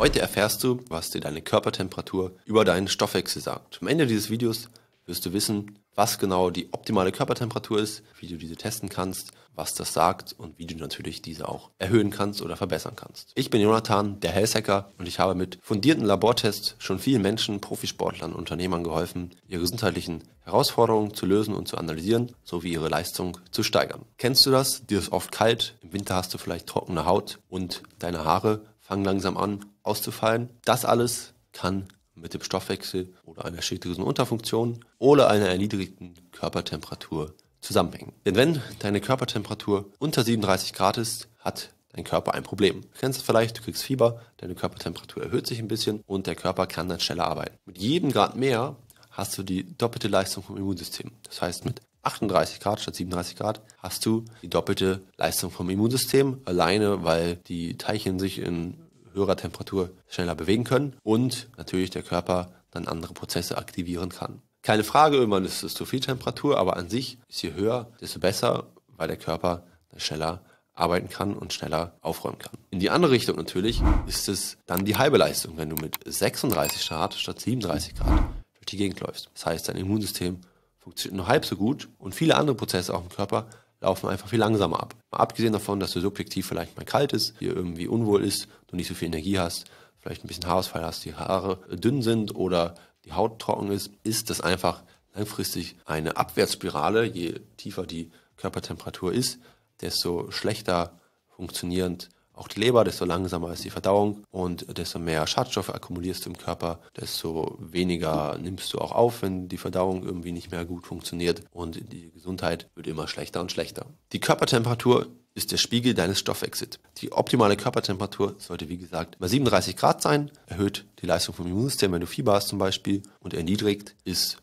Heute erfährst du, was dir deine Körpertemperatur über deinen Stoffwechsel sagt. Am Ende dieses Videos wirst du wissen, was genau die optimale Körpertemperatur ist, wie du diese testen kannst, was das sagt und wie du natürlich diese auch erhöhen kannst oder verbessern kannst. Ich bin Jonathan, der Health Hacker und ich habe mit fundierten Labortests schon vielen Menschen, Profisportlern, Unternehmern geholfen, ihre gesundheitlichen Herausforderungen zu lösen und zu analysieren, sowie ihre Leistung zu steigern. Kennst du das? Dir ist oft kalt, im Winter hast du vielleicht trockene Haut und deine Haare fangen langsam an auszufallen. Das alles kann mit dem Stoffwechsel oder einer schädlichen Unterfunktion oder einer erniedrigten Körpertemperatur zusammenhängen. Denn wenn deine Körpertemperatur unter 37 Grad ist, hat dein Körper ein Problem. Du kennst es vielleicht, du kriegst Fieber, deine Körpertemperatur erhöht sich ein bisschen und der Körper kann dann schneller arbeiten. Mit jedem Grad mehr hast du die doppelte Leistung vom Immunsystem. Das heißt, mit 38 Grad statt 37 Grad hast du die doppelte Leistung vom Immunsystem, alleine weil die Teilchen sich in höherer Temperatur schneller bewegen können und natürlich der Körper dann andere Prozesse aktivieren kann. Keine Frage, irgendwann ist es zu viel Temperatur, aber an sich ist je höher, desto besser, weil der Körper schneller arbeiten kann und schneller aufräumen kann. In die andere Richtung natürlich ist es dann die halbe Leistung, wenn du mit 36 Grad statt 37 Grad durch die Gegend läufst. Das heißt, dein Immunsystem funktioniert nur halb so gut und viele andere Prozesse auch im Körper laufen einfach viel langsamer ab. abgesehen davon, dass du subjektiv vielleicht mal kalt ist, dir irgendwie unwohl ist, du nicht so viel Energie hast, vielleicht ein bisschen Haarausfall hast, die Haare dünn sind oder die Haut trocken ist, ist das einfach langfristig eine Abwärtsspirale. Je tiefer die Körpertemperatur ist, desto schlechter funktionierend auch die Leber, desto langsamer ist die Verdauung und desto mehr Schadstoffe akkumulierst du im Körper, desto weniger nimmst du auch auf, wenn die Verdauung irgendwie nicht mehr gut funktioniert und die Gesundheit wird immer schlechter und schlechter. Die Körpertemperatur ist der Spiegel deines Stoffwechsels. Die optimale Körpertemperatur sollte, wie gesagt, bei 37 Grad sein, erhöht die Leistung vom Immunsystem, wenn du Fieber hast zum Beispiel, und erniedrigt ist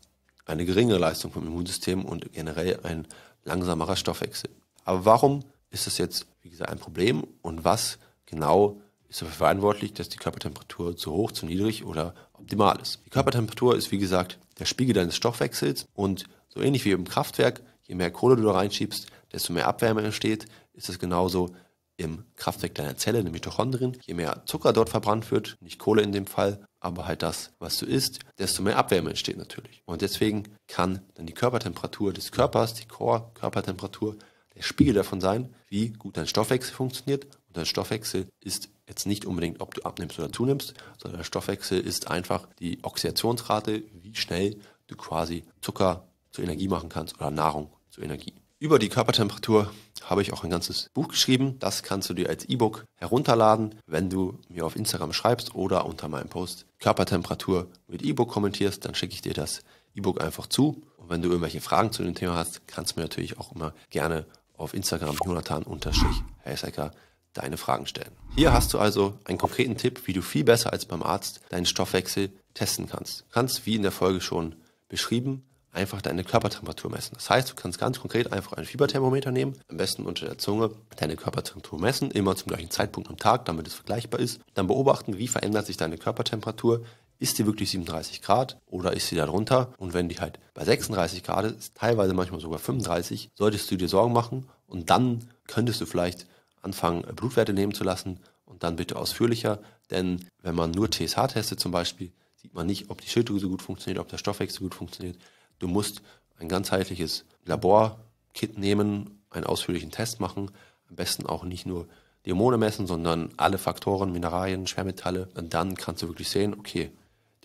eine geringere Leistung vom Immunsystem und generell ein langsamerer Stoffwechsel. Aber warum ist das jetzt wie gesagt, ein Problem und was genau ist dafür verantwortlich, dass die Körpertemperatur zu hoch, zu niedrig oder optimal ist. Die Körpertemperatur ist, wie gesagt, der Spiegel deines Stoffwechsels und so ähnlich wie im Kraftwerk, je mehr Kohle du da reinschiebst, desto mehr Abwärme entsteht, ist es genauso im Kraftwerk deiner Zelle, den Mitochondrien. Je mehr Zucker dort verbrannt wird, nicht Kohle in dem Fall, aber halt das, was du isst, desto mehr Abwärme entsteht natürlich. Und deswegen kann dann die Körpertemperatur des Körpers, die Core-Körpertemperatur, der Spiegel davon sein, wie gut dein Stoffwechsel funktioniert. Und dein Stoffwechsel ist jetzt nicht unbedingt, ob du abnimmst oder zunimmst, sondern der Stoffwechsel ist einfach die Oxidationsrate, wie schnell du quasi Zucker zur Energie machen kannst oder Nahrung zur Energie. Über die Körpertemperatur habe ich auch ein ganzes Buch geschrieben. Das kannst du dir als E-Book herunterladen, wenn du mir auf Instagram schreibst oder unter meinem Post Körpertemperatur mit E-Book kommentierst, dann schicke ich dir das E-Book einfach zu. Und wenn du irgendwelche Fragen zu dem Thema hast, kannst du mir natürlich auch immer gerne auf Instagram jonathan-helsecker deine Fragen stellen. Hier hast du also einen konkreten Tipp, wie du viel besser als beim Arzt deinen Stoffwechsel testen kannst. Du kannst, wie in der Folge schon beschrieben, einfach deine Körpertemperatur messen. Das heißt, du kannst ganz konkret einfach ein Fieberthermometer nehmen, am besten unter der Zunge deine Körpertemperatur messen, immer zum gleichen Zeitpunkt am Tag, damit es vergleichbar ist. Dann beobachten, wie verändert sich deine Körpertemperatur ist die wirklich 37 Grad oder ist sie darunter? Und wenn die halt bei 36 Grad ist, teilweise manchmal sogar 35, solltest du dir Sorgen machen und dann könntest du vielleicht anfangen, Blutwerte nehmen zu lassen und dann bitte ausführlicher, denn wenn man nur TSH testet zum Beispiel, sieht man nicht, ob die Schilddrüse gut funktioniert, ob der Stoffwechsel gut funktioniert. Du musst ein ganzheitliches Labor-Kit nehmen, einen ausführlichen Test machen, am besten auch nicht nur die Hormone messen, sondern alle Faktoren, Mineralien, Schwermetalle. Und dann kannst du wirklich sehen, okay,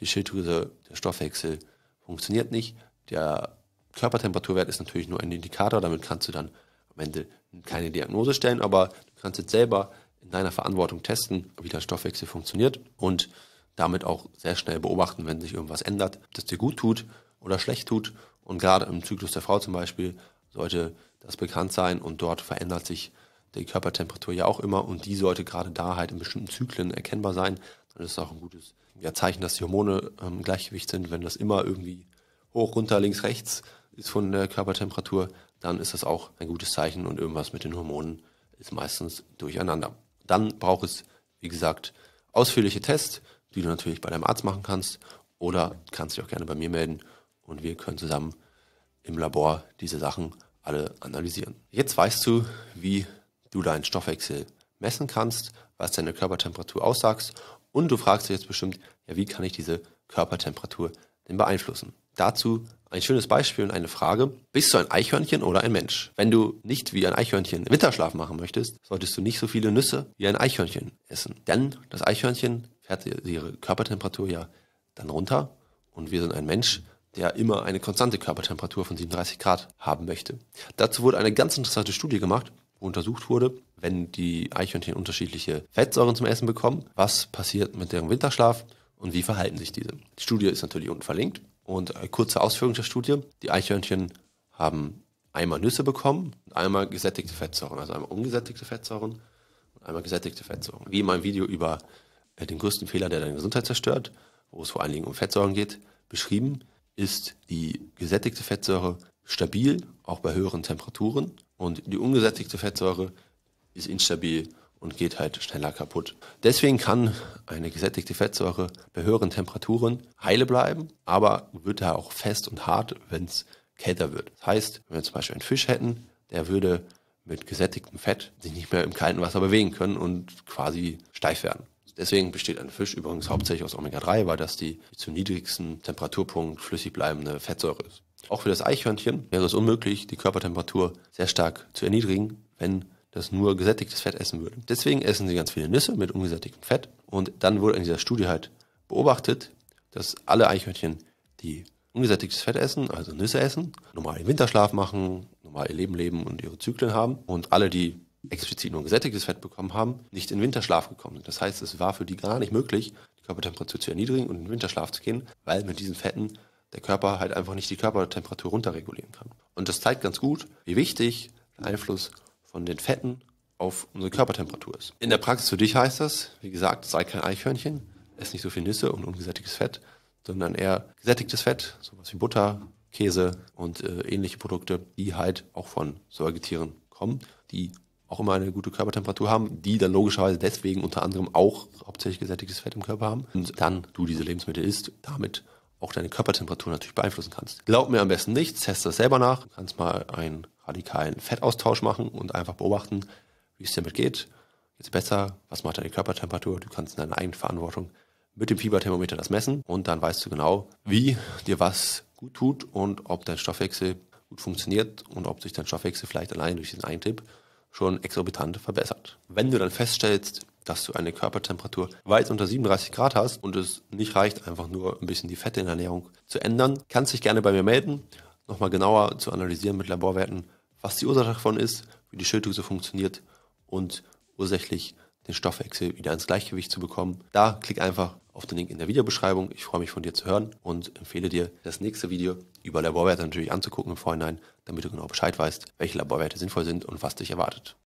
die Schilddrüse, der Stoffwechsel funktioniert nicht. Der Körpertemperaturwert ist natürlich nur ein Indikator, damit kannst du dann am Ende keine Diagnose stellen, aber du kannst jetzt selber in deiner Verantwortung testen, wie der Stoffwechsel funktioniert und damit auch sehr schnell beobachten, wenn sich irgendwas ändert, das dir gut tut oder schlecht tut. Und gerade im Zyklus der Frau zum Beispiel sollte das bekannt sein und dort verändert sich die Körpertemperatur ja auch immer und die sollte gerade da halt in bestimmten Zyklen erkennbar sein, und das ist auch ein gutes ja, Zeichen, dass die Hormone im ähm, Gleichgewicht sind. Wenn das immer irgendwie hoch, runter, links, rechts ist von der Körpertemperatur, dann ist das auch ein gutes Zeichen und irgendwas mit den Hormonen ist meistens durcheinander. Dann braucht es, wie gesagt, ausführliche Tests, die du natürlich bei deinem Arzt machen kannst oder kannst dich auch gerne bei mir melden und wir können zusammen im Labor diese Sachen alle analysieren. Jetzt weißt du, wie du deinen Stoffwechsel messen kannst, was deine Körpertemperatur aussagst und du fragst dich jetzt bestimmt, ja, wie kann ich diese Körpertemperatur denn beeinflussen? Dazu ein schönes Beispiel und eine Frage. Bist du ein Eichhörnchen oder ein Mensch? Wenn du nicht wie ein Eichhörnchen Winterschlaf machen möchtest, solltest du nicht so viele Nüsse wie ein Eichhörnchen essen. Denn das Eichhörnchen fährt ihre Körpertemperatur ja dann runter und wir sind ein Mensch, der immer eine konstante Körpertemperatur von 37 Grad haben möchte. Dazu wurde eine ganz interessante Studie gemacht untersucht wurde, wenn die Eichhörnchen unterschiedliche Fettsäuren zum Essen bekommen, was passiert mit deren Winterschlaf und wie verhalten sich diese. Die Studie ist natürlich unten verlinkt und eine äh, kurze Ausführung der Studie. Die Eichhörnchen haben einmal Nüsse bekommen und einmal gesättigte Fettsäuren, also einmal ungesättigte Fettsäuren und einmal gesättigte Fettsäuren. Wie in meinem Video über äh, den größten Fehler, der deine Gesundheit zerstört, wo es vor allen Dingen um Fettsäuren geht, beschrieben, ist die gesättigte Fettsäure stabil, auch bei höheren Temperaturen und die ungesättigte Fettsäure ist instabil und geht halt schneller kaputt. Deswegen kann eine gesättigte Fettsäure bei höheren Temperaturen heile bleiben, aber wird da auch fest und hart, wenn es kälter wird. Das heißt, wenn wir zum Beispiel einen Fisch hätten, der würde mit gesättigtem Fett sich nicht mehr im kalten Wasser bewegen können und quasi steif werden. Deswegen besteht ein Fisch übrigens hauptsächlich aus Omega-3, weil das die, die zum niedrigsten Temperaturpunkt flüssig bleibende Fettsäure ist. Auch für das Eichhörnchen wäre es unmöglich, die Körpertemperatur sehr stark zu erniedrigen, wenn das nur gesättigtes Fett essen würde. Deswegen essen sie ganz viele Nüsse mit ungesättigtem Fett. Und dann wurde in dieser Studie halt beobachtet, dass alle Eichhörnchen, die ungesättigtes Fett essen, also Nüsse essen, normal den Winterschlaf machen, normal ihr Leben leben und ihre Zyklen haben. Und alle, die explizit nur gesättigtes Fett bekommen haben, nicht in Winterschlaf gekommen sind. Das heißt, es war für die gar nicht möglich, die Körpertemperatur zu erniedrigen und in Winterschlaf zu gehen, weil mit diesen Fetten der Körper halt einfach nicht die Körpertemperatur runterregulieren kann. Und das zeigt ganz gut, wie wichtig der Einfluss von den Fetten auf unsere Körpertemperatur ist. In der Praxis für dich heißt das, wie gesagt, sei kein Eichhörnchen, ess nicht so viel Nüsse und ungesättigtes Fett, sondern eher gesättigtes Fett, sowas wie Butter, Käse und äh, ähnliche Produkte, die halt auch von Säugetieren kommen, die auch immer eine gute Körpertemperatur haben, die dann logischerweise deswegen unter anderem auch hauptsächlich gesättigtes Fett im Körper haben. Und dann du diese Lebensmittel isst, damit auch deine Körpertemperatur natürlich beeinflussen kannst. Glaub mir am besten nicht, teste das selber nach. Du kannst mal einen radikalen Fettaustausch machen und einfach beobachten, wie es damit geht. Jetzt besser, was macht deine Körpertemperatur? Du kannst in deiner eigenen Verantwortung mit dem Fieberthermometer das messen und dann weißt du genau, wie dir was gut tut und ob dein Stoffwechsel gut funktioniert und ob sich dein Stoffwechsel vielleicht allein durch diesen Eintipp schon exorbitant verbessert. Wenn du dann feststellst, dass du eine Körpertemperatur weit unter 37 Grad hast und es nicht reicht, einfach nur ein bisschen die Fette in der Ernährung zu ändern, kannst dich gerne bei mir melden, nochmal genauer zu analysieren mit Laborwerten, was die Ursache davon ist, wie die Schilddrüse funktioniert und ursächlich den Stoffwechsel wieder ins Gleichgewicht zu bekommen. Da klick einfach auf den Link in der Videobeschreibung. Ich freue mich von dir zu hören und empfehle dir, das nächste Video über Laborwerte natürlich anzugucken im Vorhinein, damit du genau Bescheid weißt, welche Laborwerte sinnvoll sind und was dich erwartet.